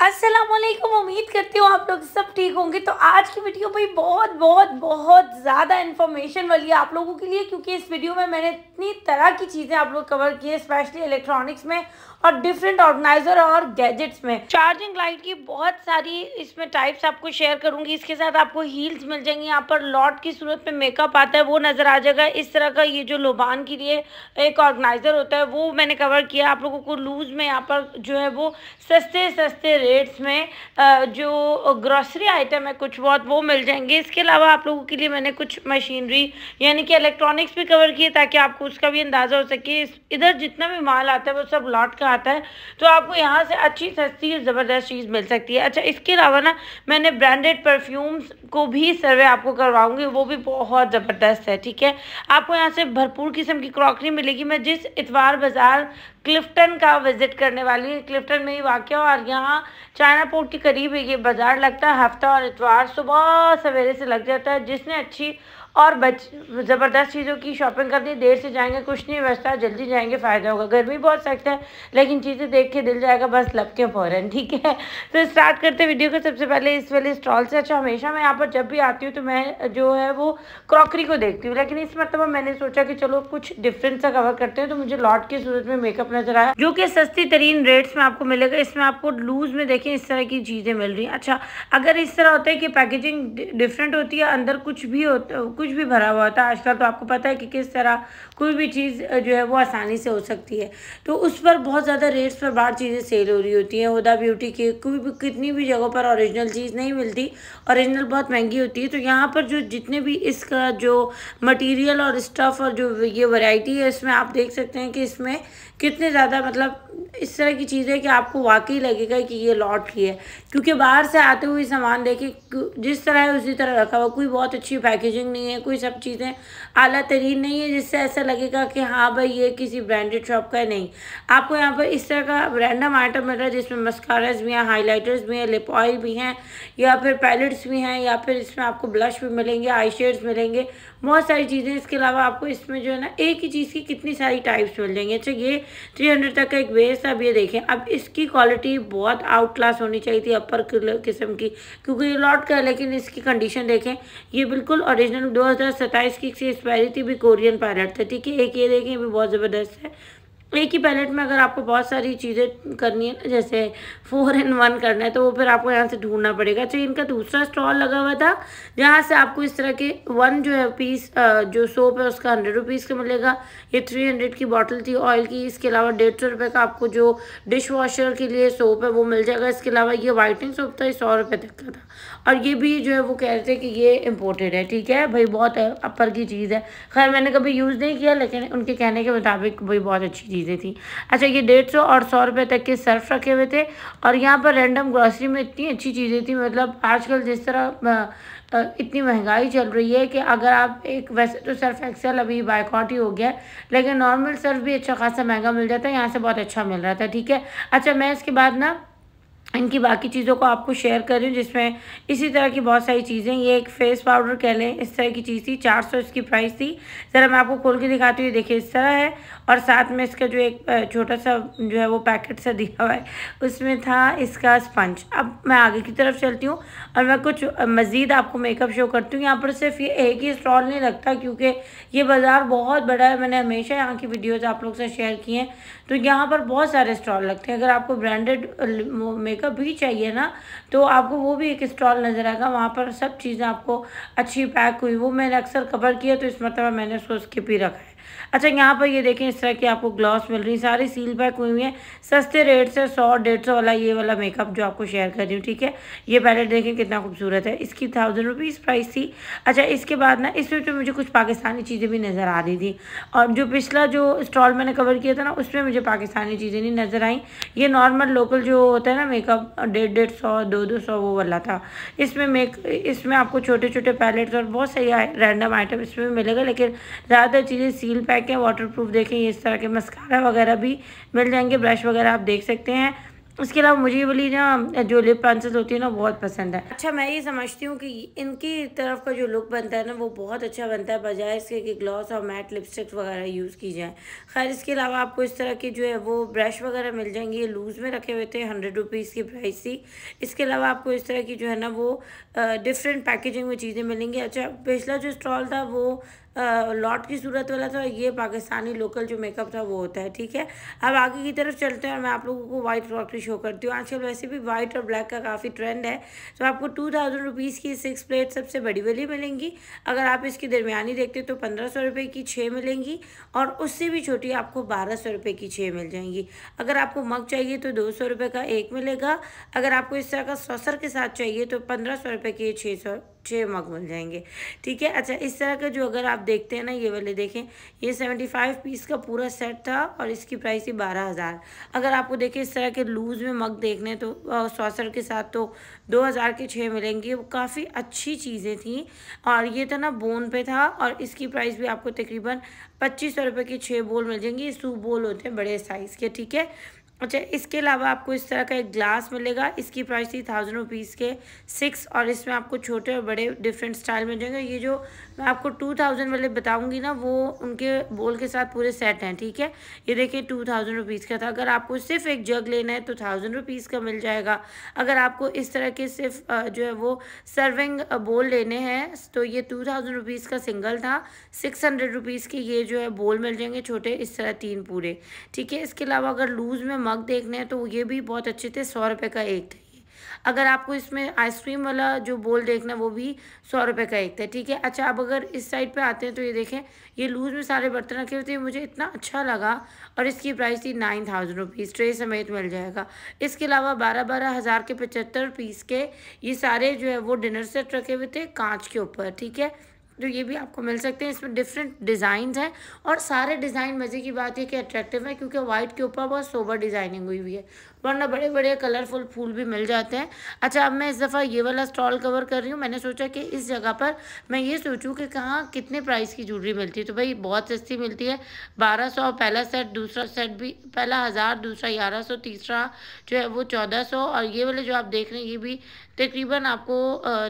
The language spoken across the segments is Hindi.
असलम उम्मीद करती हूँ आप लोग सब ठीक होंगे तो आज की वीडियो भाई बहुत बहुत बहुत ज़्यादा इन्फॉर्मेशन वाली है आप लोगों के लिए क्योंकि इस वीडियो में मैंने इतनी तरह की चीज़ें आप लोग कवर की हैं स्पेशली इलेक्ट्रॉनिक्स में और डिफरेंट ऑर्गेनाइजर और गैजेट्स में चार्जिंग लाइट की बहुत सारी इसमें टाइप्स आपको शेयर करूंगी इसके साथ आपको हील्स मिल जाएंगी यहाँ पर लॉट की सूरत में मेकअप आता है वो नज़र आ जाएगा इस तरह का ये जो लोबान के लिए एक ऑर्गेनाइज़र होता है वो मैंने कवर किया आप लोगों को लूज़ में यहाँ पर जो है वो सस्ते सस्ते रेट्स में जो ग्रॉसरी आइटम है कुछ बहुत वो मिल जाएंगे इसके अलावा आप लोगों के लिए मैंने कुछ मशीनरी यानी कि इलेक्ट्रॉनिक्स भी कवर किए ताकि आपको उसका भी अंदाज़ा हो सके इधर जितना भी माल आता है वो सब लॉट का आता है तो आपको यहाँ से अच्छी सस्ती और ज़बरदस्त चीज़ मिल सकती है अच्छा इसके अलावा ना मैंने ब्रांडेड परफ्यूम्स को भी सर्वे आपको करवाऊँगी वो भी बहुत ज़बरदस्त है ठीक है आपको यहाँ से भरपूर किस्म की क्रॉकरी मिलेगी मैं जिस इतवार बाज़ार क्लिफ्टन का विज़िट करने वाली है क्लिफ्टन में ही वाक़ और यहाँ चाइना पोर्ट के करीब ये बाज़ार लगता है हफ्ता और इतवार सुबह सवेरे से लग जाता है जिसने अच्छी और बच ज़बरदस्त चीज़ों की शॉपिंग करनी देर से जाएंगे कुछ नहीं बचता जल्दी जाएंगे फ़ायदा होगा गर्मी बहुत सख्त है लेकिन चीज़ें देख के दिल जाएगा बस लपके फ़ौरन ठीक है तो स्टार्ट करते वीडियो को सबसे पहले इस वाले स्टॉल से अच्छा हमेशा मैं यहाँ पर जब भी आती हूँ तो मैं जो है वो क्रॉकरी को देखती हूँ लेकिन इस मरतबा मैंने सोचा कि चलो कुछ डिफरेंट सा कवर करते हैं तो मुझे लॉट की सूरत में मेकअप नजर आया जो कि सस्ती तरीन रेट्स में आपको मिलेगा इसमें आपको लूज़ में देखें इस तरह की चीज़ें मिल रही हैं अच्छा अगर इस तरह होता है कि पैकेजिंग डिफरेंट होती है अंदर कुछ भी होता कुछ भी भरा हुआ होता है आजकल तो आपको पता है कि किस तरह कोई भी चीज़ जो है वो आसानी से हो सकती है तो उस पर बहुत ज़्यादा रेट्स पर बाहर चीज़ें सेल हो रही होती हैं हुदा ब्यूटी की कोई भी कितनी भी जगहों पर औरिजिनल चीज़ नहीं मिलती औरिजिनल बहुत महंगी होती है तो यहाँ पर जो जितने भी इसका जो मटीरियल और स्टफ़ और जो ये वैरायटी है इसमें आप देख सकते हैं कि इसमें कितने ज़्यादा मतलब इस तरह की चीज़ें कि आपको वाकई लगेगा कि ये लॉट की है क्योंकि बाहर से आते हुए सामान देखे जिस तरह है उसी तरह रखा हुआ कोई बहुत अच्छी पैकेजिंग नहीं है कोई सब चीज़ें आला तरीन नहीं है जिससे ऐसा लगेगा कि हाँ भाई ये किसी ब्रांडेड शॉप का है नहीं आपको यहाँ पर इस तरह का रैंडम आइटम मिल रहा है जिसमें मस्काराज भी हैं हाईलाइटर्स भी हैं लिप ऑयल भी हैं या फिर पैलेट्स भी हैं या फिर इसमें आपको ब्लश भी मिलेंगे आई शेड्स मिलेंगे बहुत सारी चीज़ें इसके अलावा आपको इसमें जो है ना एक ही चीज़ की कितनी सारी टाइप्स मिल जाएंगी अच्छा ये थ्री हंड्रेड तक का एक वेस्ट अब ये देखें अब इसकी क्वालिटी बहुत आउट क्लास होनी चाहिए थी अपर किस्म की क्योंकि ये लॉट का है लेकिन इसकी कंडीशन देखें ये बिल्कुल ओरिजिनल दो हज़ार सत्ताईस की एक्सपायरी थी भी कोरियन पायलट थे ठीक है एक ये देखें भी बहुत ज़बरदस्त है एक ही पैलेट में अगर आपको बहुत सारी चीज़ें करनी है ना जैसे फोर इन वन करना है तो वो फिर आपको यहाँ से ढूंढना पड़ेगा अच्छा इनका दूसरा स्टॉल लगा हुआ था जहाँ से आपको इस तरह के वन जो है पीस जो सोप है उसका हंड्रेड रुपीज़ का मिलेगा ये थ्री हंड्रेड की बॉटल थी ऑयल की इसके अलावा डेढ़ सौ रुपये का आपको जो डिश वॉशर के लिए सोप है वो मिल जाएगा इसके अलावा ये वाइटनिंग सोप था ये सौ रुपये तक का था और ये भी जो है वो कह रहे थे कि ये इम्पोर्टेड है ठीक है भाई बहुत अपर की चीज़ है खैर मैंने कभी यूज़ नहीं किया लेकिन उनके कहने के मुताबिक भाई बहुत अच्छी चीज़ चीज़ें थी अच्छा ये डेढ़ सौ और सौ रुपये तक के सर्फ रखे हुए थे और यहाँ पर रैंडम ग्रॉसरी में इतनी अच्छी चीज़ें थी मतलब आजकल जिस तरह इतनी महंगाई चल रही है कि अगर आप एक वैसे तो सर्फ एक्सेल अभी बायकॉट ही हो गया लेकिन नॉर्मल सर्फ भी अच्छा खासा महंगा मिल जाता है यहाँ से बहुत अच्छा मिल रहा था ठीक है अच्छा मैं इसके बाद ना इनकी बाकी चीज़ों को आपको शेयर कर रही हूँ जिसमें इसी तरह की बहुत सारी चीज़ें ये एक फेस पाउडर कह लें इस तरह की चीज़ थी चार सौ इसकी प्राइस थी ज़रा मैं आपको खोल के दिखाती हूँ देखिए इस तरह है और साथ में इसका जो एक छोटा सा जो है वो पैकेट सा दिया हुआ है उसमें था इसका स्पंज अब मैं आगे की तरफ चलती हूँ और मैं कुछ मज़ीद आपको मेकअप शो करती हूँ यहाँ पर सिर्फ ये एक ही स्टॉल नहीं लगता क्योंकि ये बाज़ार बहुत बड़ा है मैंने हमेशा यहाँ की वीडियोज़ आप लोग से शेयर की हैं तो यहाँ पर बहुत सारे स्टॉल लगते हैं अगर आपको ब्रांडेड मेकअप का भी चाहिए ना तो आपको वो भी एक स्टॉल नज़र आएगा वहाँ पर सब चीज़ें आपको अच्छी पैक हुई वो मैंने अक्सर कवर किया तो इस मतलब मैंने उसको स्किप ही रखा है अच्छा यहाँ पर ये देखें इस तरह की आपको ग्लॉस मिल रही है सारी सील पैक हुई हुई हैं सस्ते रेट से सौ डेढ़ सौ वाला ये वाला मेकअप जो आपको शेयर कर रही हूँ ठीक है ये पैलेट देखें कितना खूबसूरत है इसकी थाउजेंड रुपीज़ प्राइस थी अच्छा इसके बाद ना इसमें तो मुझे कुछ पाकिस्तानी चीज़ें भी नज़र आ रही थी और जो पिछला जो स्टॉल मैंने कवर किया था ना उसमें मुझे पाकिस्तानी चीज़ें नहीं नज़र आई ये नॉर्मल लोकल जो होता है ना मेकअप डेढ़ डेढ़ सौ दो दो सौ वो वाला था इसमें मेक इसमें आपको छोटे छोटे पैलेट्स और बहुत सही रैंडम आइटम इसमें मिलेगा लेकिन ज़्यादातर चीज़ें सील टिन पैक है वाटरप्रूफ देखें इस तरह के मस्कारा वगैरह भी मिल जाएंगे ब्रश वगैरह आप देख सकते हैं उसके अलावा मुझे वाली ना जो लिप पेंसिल होती है ना बहुत पसंद है अच्छा मैं ये समझती हूँ कि इनकी तरफ का जो लुक बनता है ना वो बहुत अच्छा बनता है बजाय इसके कि ग्लॉस और मैट लिपस्टिक्स वगैरह यूज़ की जाए खैर इसके अलावा आपको इस तरह की जो है वो ब्रश वगैरह मिल जाएंगे ये लूज़ में रखे हुए थे हंड्रेड रुपीज़ की प्राइस थी इसके अलावा आपको इस तरह की जो है ना वो डिफरेंट पैकेजिंग में चीज़ें मिलेंगी अच्छा पिछला जो स्टॉल था वो लॉट की सूरत वाला था ये पाकिस्तानी लोकल जो मेकअप था वो होता है ठीक है अब आगे की तरफ चलते हैं और मैं आप लोगों को वाइट क्रॉकरी शो करती हूँ आजकल वैसे भी वाइट और ब्लैक का काफ़ी ट्रेंड है तो आपको टू थाउजेंड रुपीज़ की सिक्स प्लेट सबसे बड़ी वाली मिलेंगी अगर आप इसकी दरमियानी देखते तो पंद्रह सौ रुपये की छः मिलेंगी और उससे भी छोटी आपको बारह सौ रुपये की छः मिल जाएंगी अगर आपको मग चाहिए तो दो सौ रुपये का एक मिलेगा अगर आपको इस तरह का सौसर के साथ चाहिए तो पंद्रह सौ रुपये की छः सौ छः मग मिल जाएंगे ठीक है अच्छा इस तरह का जो अगर आप देखते हैं ना ये वाले देखें ये सेवेंटी फाइव पीस का पूरा सेट था और इसकी प्राइस ही बारह हज़ार अगर आपको देखें इस तरह के लूज़ में मग देखने तो सॉसर के साथ तो दो हज़ार के छः मिलेंगे काफ़ी अच्छी चीज़ें थी और ये था ना बोन पे था और इसकी प्राइस भी आपको तकरीबन पच्चीस सौ रुपये के छः बोल मिल जाएंगे ये सूप बोल होते हैं बड़े साइज़ के ठीक है अच्छा इसके अलावा आपको इस तरह का एक ग्लास मिलेगा इसकी प्राइस थी थाउजेंड रुपीज़ के सिक्स और इसमें आपको छोटे और बड़े डिफरेंट स्टाइल मिल जाएंगे ये जो मैं आपको टू थाउजेंड वाले बताऊँगी ना वो उनके बोल के साथ पूरे सेट हैं ठीक है ये देखिए टू थाउजेंड रुपीज़ का था अगर आपको सिर्फ एक जग लेना है तो थाउजेंड रुपीज़ का मिल जाएगा अगर आपको इस तरह के सिर्फ जो है वो सर्विंग बोल लेने हैं तो ये टू थाउजेंड रुपीज़ का सिंगल था सिक्स हंड्रेड रुपीज़ के ये जो है बोल मिल जाएंगे छोटे इस तरह तीन पूरे ठीक है इसके अलावा अगर लूज़ में मग देखने हैं तो ये भी बहुत अच्छे थे सौ रुपये का एक थे अगर आपको इसमें आइसक्रीम वाला जो बोल देखना वो भी सौ रुपये का एक था ठीक है अच्छा अब अगर इस साइड पे आते हैं तो ये देखें ये लूज़ में सारे बर्तन रखे हुए थे मुझे इतना अच्छा लगा और इसकी प्राइस थी नाइन थाउजेंड रुपीज़ ट्रे समेत मिल जाएगा इसके अलावा बारह बारह हज़ार के पचहत्तर पीस के ये सारे जो है वो डिनर सेट रखे हुए थे कांच के ऊपर ठीक है तो ये भी आपको मिल सकते हैं इसमें डिफरेंट डिज़ाइन हैं और सारे डिज़ाइन मज़े की बात है कि अट्रैक्टिव है क्योंकि वाइट के ऊपर बहुत सोबर डिज़ाइनिंग हुई हुई है वरना बड़े बड़े कलरफुल फूल भी मिल जाते हैं अच्छा अब मैं इस दफ़ा ये वाला स्टॉल कवर कर रही हूँ मैंने सोचा कि इस जगह पर मैं ये सोचूँ कि कहाँ कितने प्राइस की ज्वेलरी मिलती है तो भाई बहुत सस्ती मिलती है बारह सौ पहला सेट दूसरा सेट भी पहला हज़ार दूसरा ग्यारह सौ तीसरा जो है वो चौदह सौ और ये वाले जो आप देख रहे हैं ये भी तकरीबन आपको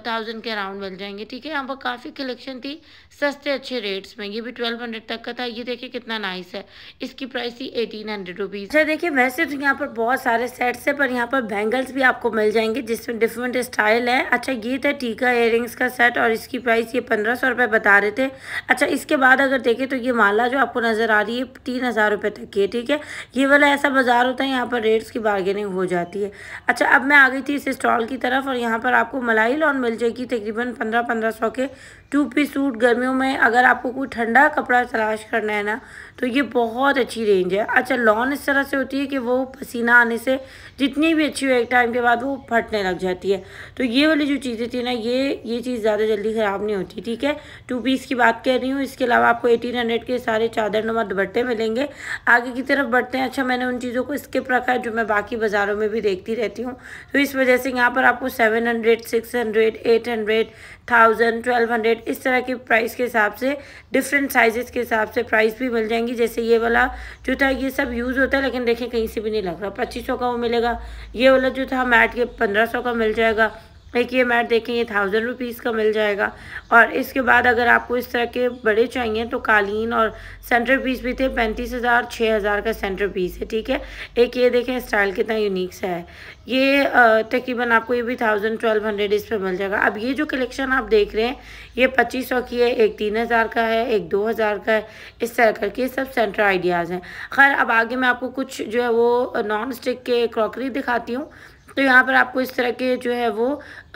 थाउजेंड के अराउंड मिल जाएंगे ठीक है यहाँ पर काफ़ी कलेक्शन थी सस्ते अच्छे रेट्स में ये भी ट्वेल्व हंड्रेड तक का था ये देखिए कितना नाइस है इसकी प्राइस थी एटीन हंड्रेड रुपीज़ अच्छा देखिए वैसे तो यहाँ पर बहुत सारे वाले सेट से पर यहाँ पर बैंगल्स भी आपको मिल जाएंगे जिसमें डिफरेंट स्टाइल है अच्छा ये था टीका इयरिंग्स का सेट और इसकी प्राइस ये पंद्रह सौ रुपये बता रहे थे अच्छा इसके बाद अगर देखें तो ये माला जो आपको नज़र आ रही है तीन हज़ार रुपये तक की है ठीक है ये वाला ऐसा बाज़ार होता है यहाँ पर रेट्स की बार्गेनिंग हो जाती है अच्छा अब मैं आ गई थी इस स्टॉल की तरफ और यहाँ पर आपको मलाई लॉन मिल जाएगी तकरीबन पंद्रह पंद्रह सौ के टू पी सूट गर्मियों में अगर आपको कोई ठंडा कपड़ा तलाश करना है ना तो ये बहुत अच्छी रेंज है अच्छा लॉन इस तरह से होती है कि वो पसीना आने से से जितनी भी अच्छी हो एक टाइम के बाद वो फटने लग जाती है तो ये वाली जो चीज़ें थी ना ये ये चीज़ ज़्यादा जल्दी ख़राब नहीं होती ठीक है टू पीस की बात कर रही हूँ इसके अलावा आपको एटीन हंड्रेड के सारे चादर नुमा दुपट्टे मिलेंगे आगे की तरफ बढ़ते हैं अच्छा मैंने उन चीज़ों को स्किप रखा है जो मैं बाकी बाज़ारों में भी देखती रहती हूँ तो इस वजह से यहाँ पर आपको seven hundred six hundred eight hundred thousand twelve hundred इस तरह के प्राइस के हिसाब से डिफरेंट साइजेस के हिसाब से प्राइस भी मिल जाएंगी जैसे ये वाला जो था ये सब यूज़ होता है लेकिन देखें कहीं से भी नहीं लग रहा पच्चीस का वो मिलेगा ये वाला जो था मैट के पंद्रह का मिल जाएगा एक ये मैट देखें ये थाउजेंड रुपीज़ का मिल जाएगा और इसके बाद अगर आपको इस तरह के बड़े चाहिए तो कालीन और सेंटर पीस भी थे पैंतीस हज़ार छः हज़ार का सेंटर पीस है ठीक है एक ये देखें स्टाइल कितना यूनिक सा है ये तकरीबन आपको ये भी थाउजेंड ट्वेल्व हंड्रेड इस पर मिल जाएगा अब ये जो कलेक्शन आप देख रहे हैं ये पच्चीस सौ की है एक तीन हज़ार का है एक दो हज़ार का है इस तरह करके सब सेंटर आइडियाज़ हैं खैर अब आगे मैं आपको कुछ जो है वो नॉन स्टिक के क्रॉकरी दिखाती हूँ तो यहाँ पर आपको इस तरह के जो है वो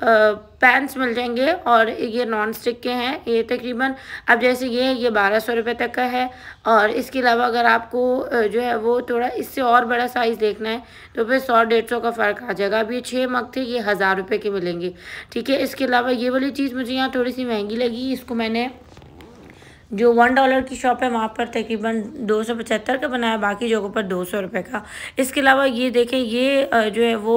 पैंस मिल जाएंगे और ये नॉन स्टिक के हैं ये तकरीबन अब जैसे ये ये बारह सौ रुपये तक का है और इसके अलावा अगर आपको जो है वो थोड़ा इससे और बड़ा साइज़ देखना है तो फिर सौ डेढ़ सौ का फ़र्क आ जाएगा अब ये छः मग थे ये हज़ार रुपये के मिलेंगे ठीक है इसके अलावा ये वाली चीज़ मुझे यहाँ थोड़ी सी महंगी लगी इसको मैंने जो वन डॉलर की शॉप है वहाँ पर तकरीबन दो सौ पचहत्तर का बनाया बाकी जगहों पर दो सौ रुपये का इसके अलावा ये देखें ये जो है वो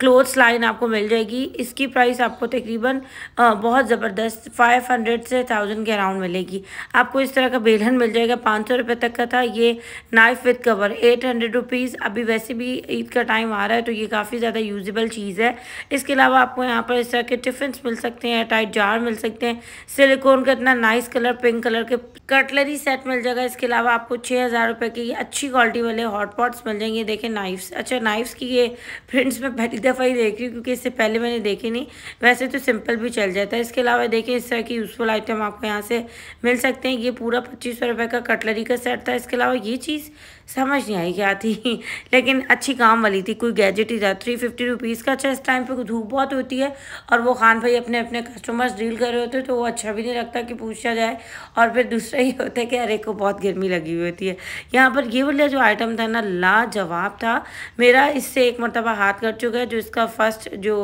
क्लोथ्स लाइन आपको मिल जाएगी इसकी प्राइस आपको तकरीबन बहुत ज़बरदस्त फाइव हंड्रेड से थाउजेंड के अराउंड मिलेगी आपको इस तरह का बेलन मिल जाएगा पाँच सौ रुपये तक का था ये knife with cover eight hundred rupees अभी वैसे भी ईद का टाइम आ रहा है तो ये काफ़ी ज़्यादा यूजेबल चीज़ है इसके अलावा आपको यहाँ पर इस तरह के टिफ़िन मिल सकते हैं टाइट जार मिल सकते हैं सिलिकॉन का इतना नाइस कलर पिंक कलर के कटलरी सेट मिल जाएगा इसके अलावा आपको छः हज़ार रुपये की अच्छी क्वालिटी वाले हॉट पॉट्स मिल जाएंगे देखें नाइफ्स अच्छा नाइफ्स की ये प्रिंट्स मैं पहली दफ़ा ही देख रही हूँ क्योंकि इससे पहले मैंने देखी नहीं वैसे तो सिंपल भी चल जाता है इसके अलावा देखें इस तरह की यूज़फुल आइटम आपको यहाँ से मिल सकते हैं ये पूरा पच्चीस सौ रुपये का कटलरी का सेट था इसके अलावा ये चीज़ समझ नहीं आई क्या थी लेकिन अच्छी काम वाली थी कोई गैजेट ही था थ्री फिफ्टी रुपीज़ का अच्छा इस टाइम पर धूप बहुत होती है और वो खान भाई अपने अपने कस्टमर्स डील कर रहे होते तो वो अच्छा भी नहीं लगता कि पूछा जाए और फिर दूसरा ये होता है कि अरे को बहुत गर्मी लगी हुई होती है यहाँ पर ये वाला जो आइटम था ना लाजवाब था मेरा इससे एक मरतबा हाथ कट चुका है जो इसका फर्स्ट जो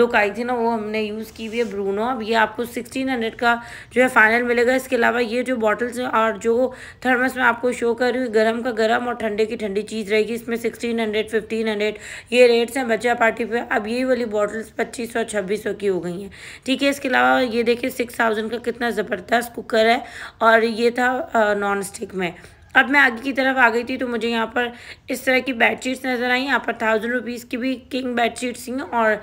लुक आई थी ना वो हमने यूज़ की हुई है ब्रूनो अब ये आपको सिक्सटीन हंड्रेड का जो है फाइनल मिलेगा इसके अलावा ये जो बॉटल्स और जो थर्मस में आपको शो कर रही हूँ गर्म का गर्म और ठंडे की ठंडी चीज़ रहेगी इसमें सिक्सटीन हंड्रेड फिफ्टीन हंड्रेड ये रेट्स हैं बच्चा पार्टी पर अब ये वाली बॉटल्स पच्चीस सौ छब्बीस सौ की हो गई हैं ठीक है इसके अलावा ये देखिए सिक्स थाउजेंड का कितना ज़बरदस्त कुकर है और ये था नॉन स्टिक में अब मैं आगे की तरफ आ गई थी तो मुझे यहाँ पर इस तरह की बेडशीट्स नज़र आई यहाँ पर थाउजेंड रुपीज़ की भी किंग बेडशीट्स थी और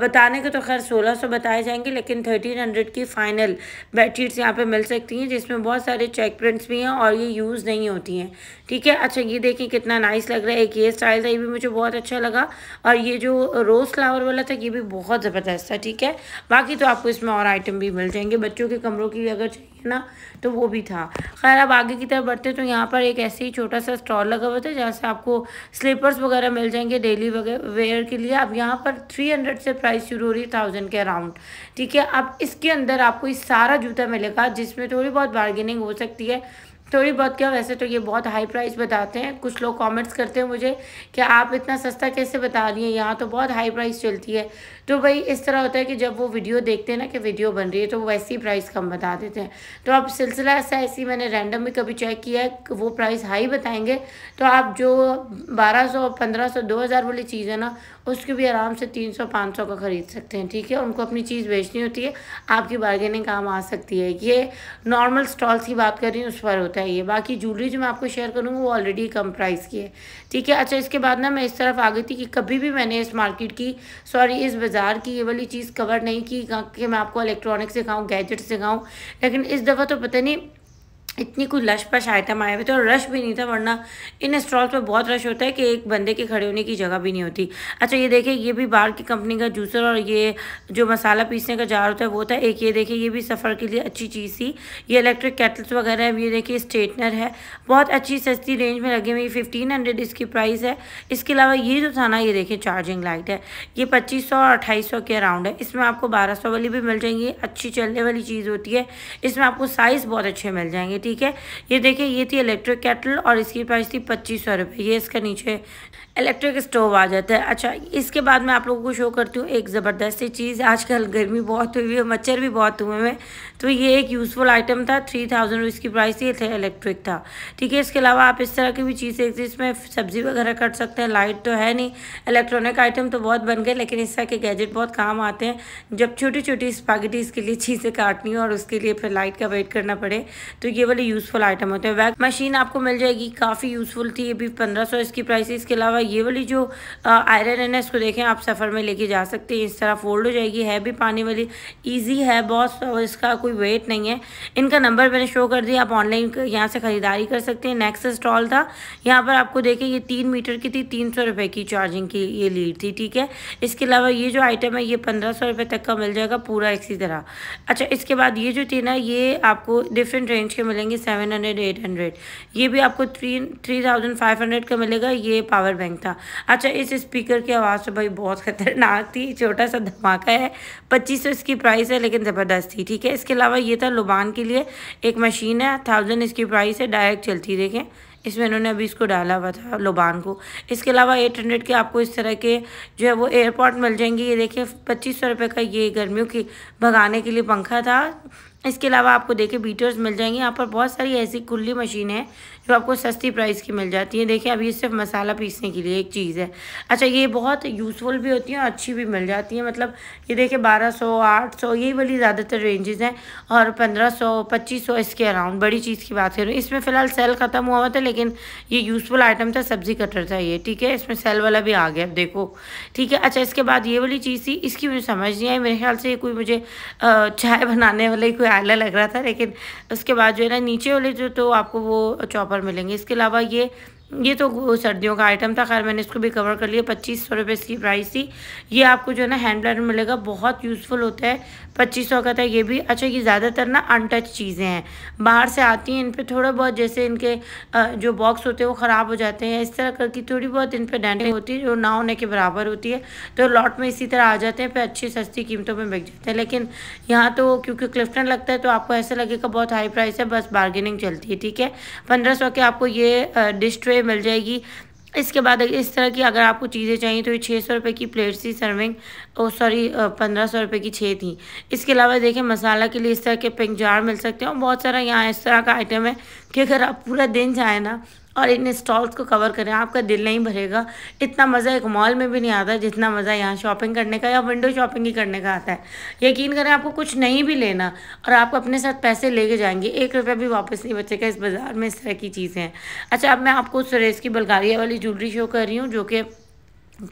बताने के तो खैर सोलह सौ बताए जाएंगे लेकिन थर्टीन हंड्रेड की फ़ाइनल बेडशीट्स यहाँ पे मिल सकती हैं जिसमें बहुत सारे चेक प्रिंट्स भी हैं और ये यूज़ नहीं होती हैं ठीक है अच्छा ये देखें कितना नाइस लग रहा है एक ये स्टाइल था ये भी मुझे बहुत अच्छा लगा और ये जो रोज़ फ्लावर वाला था ये भी बहुत ज़बरदस्त था ठीक है बाकी तो आपको इसमें और आइटम भी मिल जाएंगे बच्चों के कमरों की अगर चाहिए बैठना तो वो भी था खैर अब आगे की तरफ बढ़ते तो यहाँ पर एक ऐसे ही छोटा सा स्टॉल लगा हुआ था जहाँ से आपको स्लीपर्स वगैरह मिल जाएंगे डेली वेयर के लिए अब यहाँ पर थ्री हंड्रेड से प्राइस शुरू हो रही है थाउजेंड के अराउंड ठीक है अब इसके अंदर आपको ये सारा जूता मिलेगा जिसमें थोड़ी बहुत बार्गेनिंग हो सकती है थोड़ी बहुत क्या वैसे तो ये बहुत हाई प्राइस बताते हैं कुछ लोग कमेंट्स करते हैं मुझे कि आप इतना सस्ता कैसे बता रही हैं यहाँ तो बहुत हाई प्राइस चलती है तो भाई इस तरह होता है कि जब वो वीडियो देखते हैं ना कि वीडियो बन रही है तो वो वैसे ही प्राइस कम बता देते हैं तो आप सिलसिला ऐसा ऐसी मैंने रैंडम में कभी चेक किया है कि वो प्राइस हाई बताएंगे तो आप जो बारह सौ पंद्रह सौ दो हज़ार वाली चीज़ है ना उसके भी आराम से तीन सौ पाँच सौ का ख़रीद सकते हैं ठीक है उनको अपनी चीज़ बेचनी होती है आपकी बार्गेनिंग काम आ सकती है ये नॉर्मल स्टॉल्स की बात कर रही हूँ उस पर होता है ये बाकी ज्वेलरी जो मैं आपको शेयर करूँगा वो ऑलरेडी कम प्राइस की है ठीक है अच्छा इसके बाद ना मैं इस तरफ आ गई थी कि कभी भी मैंने इस मार्केट की सॉरी इस बाज़ार की ये वाली चीज़ कवर नहीं की कि मैं आपको इलेक्ट्रॉनिक्स दिखाऊँ गैजेट सिखाऊँ लेकिन इस दफ़ा तो पता नहीं इतनी कुछ लश पश आइटम आए हुए थे और रश भी नहीं था वरना इन स्टॉल्स पर बहुत रश होता है कि एक बंदे के खड़े होने की जगह भी नहीं होती अच्छा ये देखिए ये भी बाहर की कंपनी का जूसर और ये जो मसाला पीसने का जार होता है वो था एक ये देखिए ये भी सफ़र के लिए अच्छी चीज़ थी ये इलेक्ट्रिक कैटल्स वगैरह है ये देखिए स्ट्रेटनर है बहुत अच्छी सस्ती रेंज में लगी हुई फिफ्टीन हंड्रेड इसकी प्राइस है इसके अलावा ये जो था ना ये देखिए चार्जिंग लाइट है ये पच्चीस सौ और अट्ठाईस सौ के अराउंड है इसमें आपको बारह सौ वाली भी मिल जाएंगी अच्छी चलने वाली चीज़ होती है इसमें आपको साइज़ बहुत अच्छे मिल जाएंगे ठीक है ये देखिए ये थी इलेक्ट्रिक कैटल और इसकी प्राइस थी पच्चीस सौ रुपये ये इसका नीचे इलेक्ट्रिक स्टोव आ जाता है अच्छा इसके बाद मैं आप लोगों को शो करती हूँ एक ज़बरदस्त चीज़ आजकल गर्मी बहुत हुई हुई है मच्छर भी बहुत हुए हैं तो ये एक यूज़फुल आइटम था थ्री थाउजेंड इसकी प्राइस ये थे इलेक्ट्रिक था ठीक है इसके अलावा आप इस तरह की भी चीज़ें देखते हैं इसमें सब्ज़ी वगैरह कट सकते हैं लाइट तो है नहीं इलेक्ट्रॉनिक आइटम तो बहुत बन गए लेकिन इस तरह के गैजेट बहुत काम आते हैं जब छोटी छोटी स्पागेटीज़ के लिए चीज़ें काटनी हो और उसके लिए फिर लाइट का वेट करना पड़े तो ये वाले यूज़फुल आइटम होते हैं वैक मशीन आपको मिल जाएगी काफ़ी यूज़फुल थी ये भी पंद्रह सौ इसकी प्राइस इसके अलावा ये वाली जो आयरन है ना इसको देखें आप सफ़र में लेके जा सकते हैं इस तरह फोल्ड हो जाएगी है भी पानी वाली ईजी है बहुत इसका कोई वेट नहीं है इनका नंबर मैंने शो कर दिया आप ऑनलाइन यहाँ से ख़रीदारी कर सकते हैं नेक्स्ट स्टॉल था यहाँ पर आपको देखें ये तीन मीटर की थी तीन सौ रुपये की चार्जिंग की ये लीड थी ठीक है इसके अलावा ये जो आइटम है ये पंद्रह सौ रुपये तक का मिल जाएगा पूरा इसी तरह अच्छा इसके बाद ये जो थी ना ये आपको डिफरेंट रेंज के मिलेंगे सेवन हंड्रेड एट हंड्रेड ये भी आपको three three thousand five hundred का मिलेगा ये पावर बैंक था अच्छा इस स्पीकर की आवाज़ तो भाई बहुत ख़तरनाक थी छोटा सा धमाका है पच्चीस सौ इसकी प्राइस है लेकिन ज़बरदस्त थी ठीक है इसके अलावा ये था लुबान के लिए एक मशीन है थाउजेंड इसकी प्राइस है डायरेक्ट चलती देखें इसमें इन्होंने अभी इसको डाला हुआ था लोबान को इसके अलावा एट हंड्रेड के आपको इस तरह के जो है वो एयरपोर्ट मिल जाएंगे ये देखिए पच्चीस सौ रुपये का ये गर्मियों की भगाने के लिए पंखा था इसके अलावा आपको देखिए बीटर्स मिल जाएंगे यहाँ पर बहुत सारी ऐसी खुली मशीन है जो तो आपको सस्ती प्राइस की मिल जाती है देखिए अब ये सिर्फ मसाला पीसने के लिए एक चीज़ है अच्छा ये बहुत यूज़फुल भी होती है और अच्छी भी मिल जाती है मतलब ये देखिए बारह सौ आठ सौ यही वाली ज़्यादातर रेंजेज़ हैं और पंद्रह सौ पच्चीस सौ इसके अराउंड बड़ी चीज़ की बात करूँ इसमें फ़िलहाल सेल ख़त्म हुआ हुआ था लेकिन ये यूज़फुल आइटम था सब्ज़ी कटर था ये ठीक है इसमें सेल वाला भी आ गया अब देखो ठीक है अच्छा इसके बाद ये वाली चीज़ थी इसकी मुझे समझ नहीं आई मेरे ख्याल से कोई मुझे चाय बनाने वाला ही कोई आला लग रहा था लेकिन उसके बाद जो है ना नीचे वाले जो तो आपको वो चॉपर पर मिलेंगे इसके अलावा ये ये तो सर्दियों का आइटम था खैर मैंने इसको भी कवर कर लिया पच्चीस सौ रुपये इसकी प्राइस थी ये आपको जो है ना हैंड ब्लैंडर मिलेगा बहुत यूज़फुल होता है पच्चीस सौ का था ये भी अच्छा ये ज़्यादातर ना अनटच चीज़ें हैं बाहर से आती हैं इन पर थोड़ा बहुत जैसे इनके जो बॉक्स होते हैं वो ख़राब हो जाते हैं इस तरह करके थोड़ी बहुत इन पर डेंटिंग होती है जो ना होने के बराबर होती है तो लॉट में इसी तरह आ जाते हैं फिर अच्छी सस्ती कीमतों में बिक जाते हैं लेकिन यहाँ तो क्योंकि क्लिफ्टन लगता है तो आपको ऐसा लगेगा बहुत हाई प्राइस है बस बार्गेनिंग चलती है ठीक है पंद्रह सौ के आपको ये डिस्ट्रे रुपये मिल जाएगी इसके बाद इस तरह की अगर आपको चीज़ें चाहिए तो ये छः सौ रुपये की प्लेट थी सर्विंग और सॉरी पंद्रह सौ रुपये की छः थी इसके अलावा देखें मसाला के लिए इस तरह के पिंक जार मिल सकते हैं और बहुत सारा यहाँ इस तरह का आइटम है कि अगर आप पूरा दिन जाए ना और इन स्टॉल्स को कवर करें आपका दिल नहीं भरेगा इतना मज़ा एक मॉल में भी नहीं आता जितना मज़ा यहाँ शॉपिंग करने का या विंडो शॉपिंग ही करने का आता है यकीन करें आपको कुछ नहीं भी लेना और आप अपने साथ पैसे लेके जाएंगे एक रुपया भी वापस नहीं बचेगा इस बाज़ार में इस तरह की चीज़ें हैं अच्छा अब मैं आपको सुरेश की बलगारिया वाली ज्वेलरी शो कर रही हूँ जो कि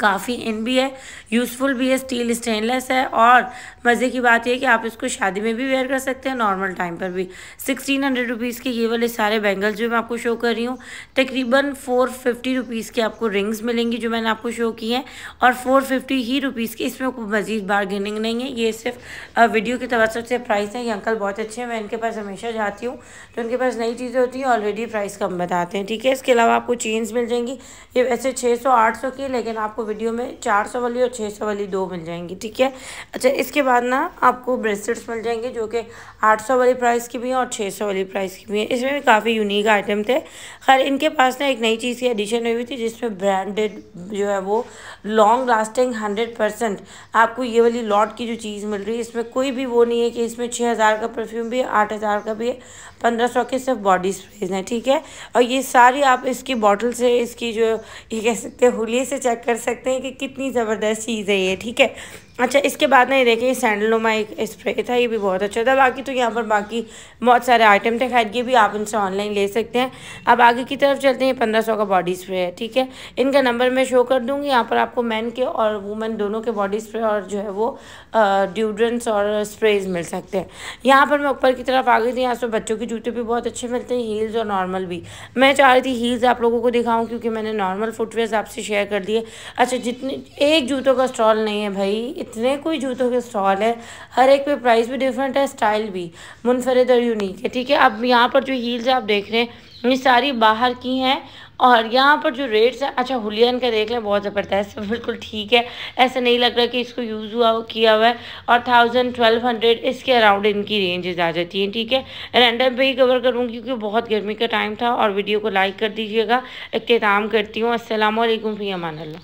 काफ़ी इन भी है यूज़फुल भी है स्टील स्टेनलेस है और मज़े की बात यह कि आप इसको शादी में भी वेयर कर सकते हैं नॉर्मल टाइम पर भी सिक्सटीन हंड्रेड रुपीज़ के ये वाले सारे बैंगल्स जो मैं आपको शो कर रही हूँ तकरीबन फ़ोर फिफ्टी रुपीज़ के आपको रिंग्स मिलेंगी जो मैंने आपको शो की हैं और फ़ोर फिफ्टी ही रुपीज़ के इसमें कोई मज़ीद बारगेनिंग नहीं है ये सिर्फ वीडियो की तवसत से प्राइस है ये अंकल बहुत अच्छे हैं मैं इनके पास हमेशा जाती हूँ तो इनके पास नई चीज़ें होती हैं ऑलरेडी प्राइस कम बताते हैं ठीक है इसके अलावा आपको चेन्स मिल जाएंगी ये वैसे छः सौ आठ सौ की लेकिन आप आपको वीडियो में चार सौ वाली और छः सौ वाली दो मिल जाएंगी ठीक है अच्छा इसके बाद ना आपको ब्रेसलेट्स मिल जाएंगे जो कि आठ सौ वाली प्राइस की भी हैं और छः सौ वाली प्राइस की भी हैं इसमें भी काफ़ी यूनिक आइटम थे खैर इनके पास ना एक नई चीज़ की एडिशन हुई थी जिसमें ब्रांडेड जो है वो लॉन्ग लास्टिंग हंड्रेड परसेंट आपको ये वाली लॉट की जो चीज़ मिल रही है इसमें कोई भी वो नहीं है कि इसमें छः हज़ार का परफ्यूम भी है आठ हज़ार का भी है पंद्रह सौ के सिर्फ बॉडी स्प्रेज हैं ठीक है और ये सारी आप इसकी बॉटल से इसकी जो ये कह सकते हैं हुलिये से चेक कर सकते हैं कि कितनी ज़बरदस्त चीज़ है ये ठीक है अच्छा इसके बाद ना ये देखिए नुमा एक स्प्रे था ये भी बहुत अच्छा था बाकी तो यहाँ पर बाकी बहुत सारे आइटम थे खैर ये भी आप इनसे ऑनलाइन ले सकते हैं अब आगे की तरफ चलते हैं पंद्रह सौ का बॉडी स्प्रे है ठीक है इनका नंबर मैं शो कर दूँगी यहाँ पर आपको मैन के और वुमेन दोनों के बॉडी स्प्रे और जो है वो ड्यूड्रेंट्स और स्प्रेज मिल सकते हैं यहाँ पर मैं ऊपर की तरफ आ गई थी यहाँ से बच्चों के जूते भी बहुत अच्छे मिलते हैं हील्स और नॉर्मल भी मैं चाह रही थी हील्स आप लोगों को दिखाऊँ क्योंकि मैंने नॉर्मल फुटवेयर आपसे शेयर कर दिए अच्छा जितने एक जूतों का स्टॉल नहीं है भाई इतने कोई जूतों के स्टॉल है हर एक पे प्राइस भी डिफरेंट है स्टाइल भी मुनफरद और यूनिक है ठीक है अब यहाँ पर जो हील्स आप देख रहे हैं ये सारी बाहर की हैं और यहाँ पर जो रेट्स हैं अच्छा हुलियन का देख लें बहुत ज़बरदस्त है बिल्कुल ठीक है ऐसा नहीं लग रहा कि इसको यूज़ हुआ किया हुआ है और थाउजेंड ट्वेल्व हंड्रेड इसके अराउंड इनकी रेंजेज आ जाती हैं ठीक है रैंडम पे ही कवर करूँगी क्योंकि बहुत गर्मी का टाइम था और वीडियो को लाइक कर दीजिएगा इख्ताम करती हूँ असलम फ़ी अमान